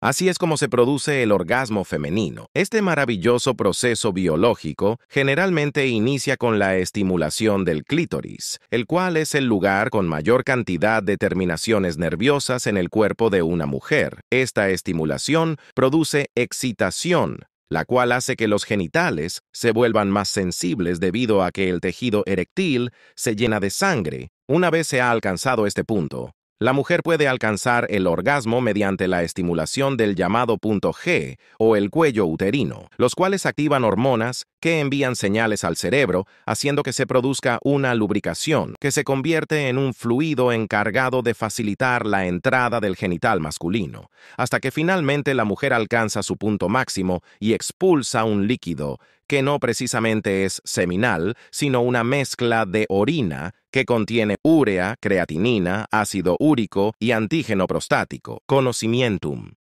Así es como se produce el orgasmo femenino. Este maravilloso proceso biológico generalmente inicia con la estimulación del clítoris, el cual es el lugar con mayor cantidad de terminaciones nerviosas en el cuerpo de una mujer. Esta estimulación produce excitación, la cual hace que los genitales se vuelvan más sensibles debido a que el tejido erectil se llena de sangre. Una vez se ha alcanzado este punto, la mujer puede alcanzar el orgasmo mediante la estimulación del llamado punto G o el cuello uterino, los cuales activan hormonas que envían señales al cerebro, haciendo que se produzca una lubricación que se convierte en un fluido encargado de facilitar la entrada del genital masculino, hasta que finalmente la mujer alcanza su punto máximo y expulsa un líquido que no precisamente es seminal, sino una mezcla de orina que contiene urea, creatinina, ácido úrico y antígeno prostático, conocimientum.